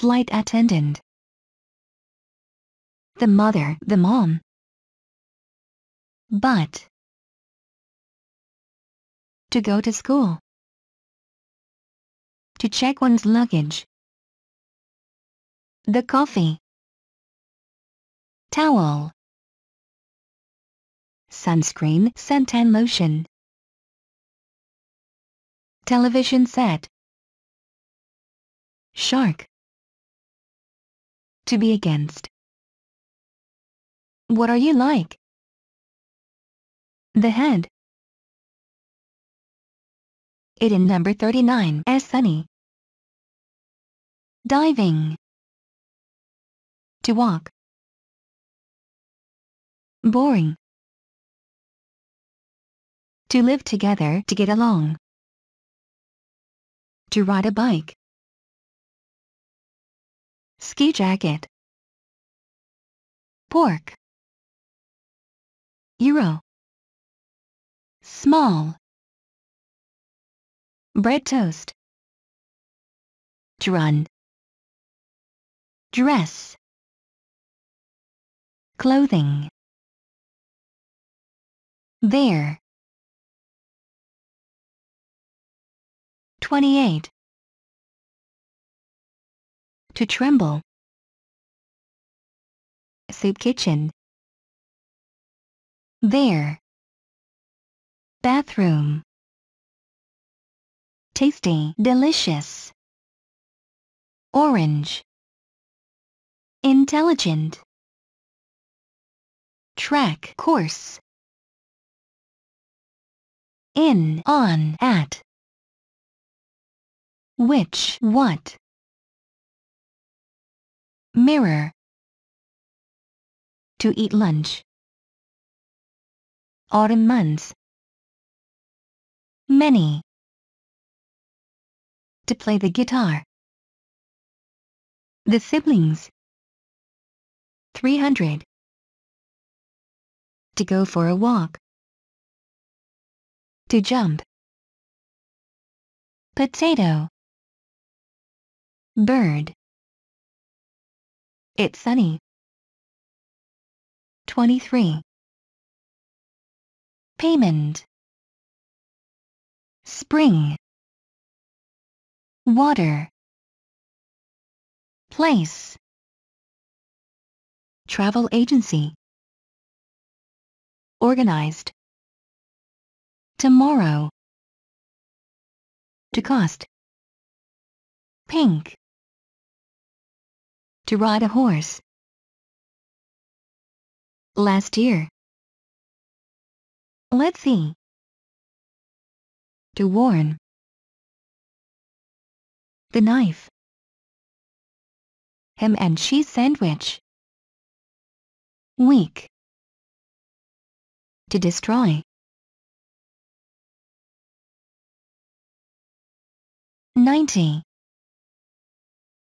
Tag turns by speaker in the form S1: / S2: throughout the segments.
S1: flight attendant. The mother, the mom. But. To go to school. To check one's luggage. The coffee. Towel. Sunscreen, suntan lotion. Television set. Shark to be against. What are you like? The head. It in number 39 as sunny. Diving. To walk. Boring. To live together to get along. To ride a bike ski jacket pork euro small bread toast drun dress clothing there 28 to tremble. Soup kitchen. There. Bathroom. Tasty, delicious. Orange. Intelligent. Track, course. In, on, at. Which, what mirror to eat lunch autumn months many to play the guitar the siblings 300 to go for a walk to jump potato bird it's sunny. 23. Payment. Spring. Water. Place. Travel agency. Organized. Tomorrow. To cost. Pink to ride a horse. Last year. Let's see. To warn. The knife. Ham and cheese sandwich. Weak. To destroy. Ninety.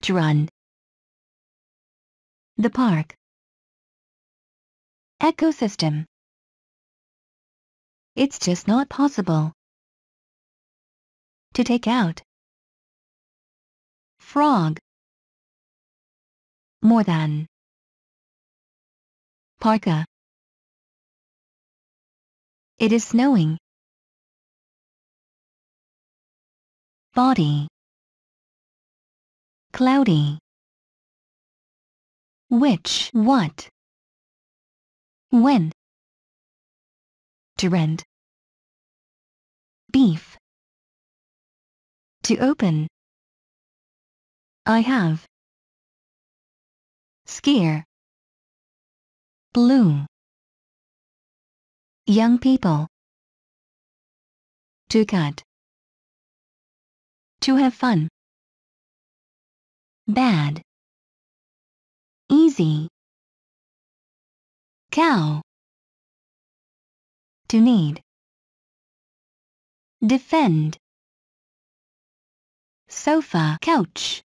S1: To run. The park. Ecosystem. It's just not possible to take out. Frog. More than. Parka. It is snowing. Body. Cloudy which, what, when, to rent, beef, to open, I have, Skier. blue, young people, to cut, to have fun, bad, easy. Cow. To need. Defend. Sofa couch.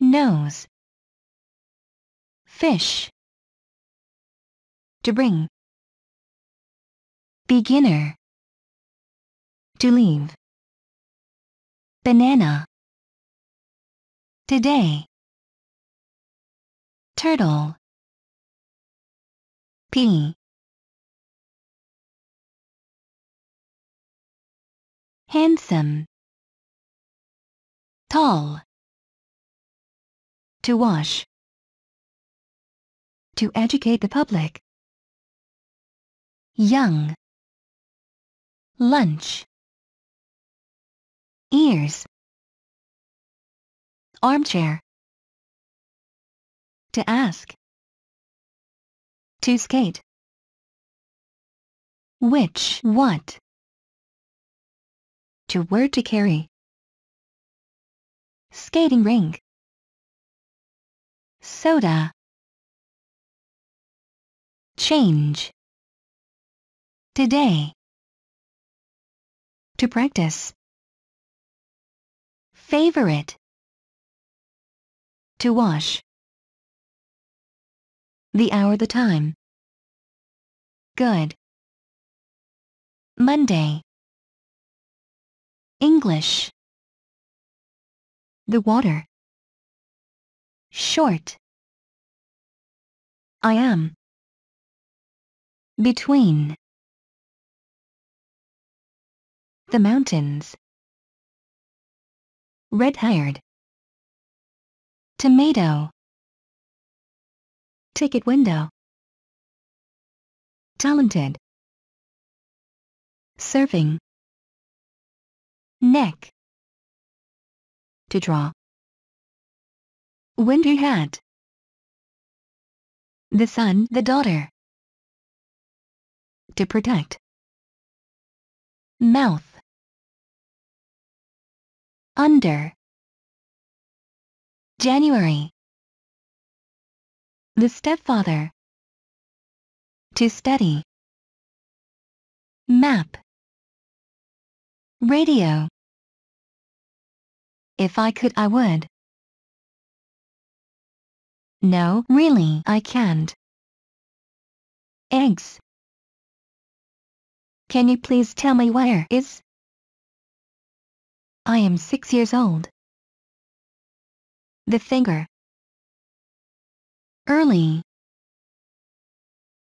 S1: Nose. Fish. To bring. Beginner. To leave. Banana. Today turtle p handsome tall to wash to educate the public young lunch ears armchair to ask, to skate, which, what, to where to carry, skating rink, soda, change, today, to practice, favorite, to wash, the hour, the time. Good. Monday. English. The water. Short. I am. Between. The mountains. Red hired. Tomato. Ticket window. Talented. Serving. Neck. To draw. Windy hat. The son, the daughter. To protect. Mouth. Under. January. The stepfather. To study. Map. Radio. If I could I would. No, really, I can't. Eggs. Can you please tell me where is? I am six years old. The finger early